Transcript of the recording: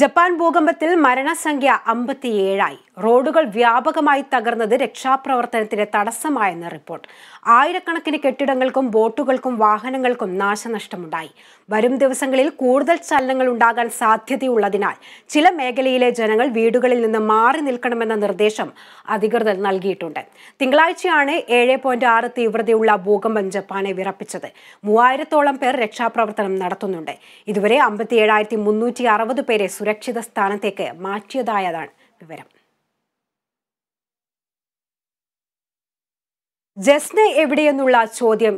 Japan ഭൂകമ്പത്തിൽ മരണസംഖ്യ അമ്പത്തിയേഴായി റോഡുകൾ വ്യാപകമായി തകർന്നത് രക്ഷാപ്രവർത്തനത്തിന് തടസ്സമായെന്ന് റിപ്പോർട്ട് ആയിരക്കണക്കിന് കെട്ടിടങ്ങൾക്കും ബോട്ടുകൾക്കും വാഹനങ്ങൾക്കും നാശനഷ്ടമുണ്ടായി വരും ദിവസങ്ങളിൽ കൂടുതൽ ചലനങ്ങൾ ഉണ്ടാകാൻ സാധ്യതയുള്ളതിനാൽ ചില മേഖലയിലെ ജനങ്ങൾ വീടുകളിൽ നിന്ന് മാറി നിൽക്കണമെന്ന നിർദ്ദേശം അധികൃതർ നൽകിയിട്ടുണ്ട് തിങ്കളാഴ്ചയാണ് ഏഴ് പോയിന്റ് ആറ് തീവ്രതയുള്ള ഭൂകമ്പം ജപ്പാനെ വിറപ്പിച്ചത് മൂവായിരത്തോളം പേർ രക്ഷാപ്രവർത്തനം നടത്തുന്നുണ്ട് ഇതുവരെ അമ്പത്തിയേഴായിരത്തി മുന്നൂറ്റി അറുപത് പേരെ സുരക്ഷിത സ്ഥാനത്തേക്ക് മാറ്റിയതായതാണ് വിവരം ജസ്ന എവിടെയെന്നുള്ള ചോദ്യം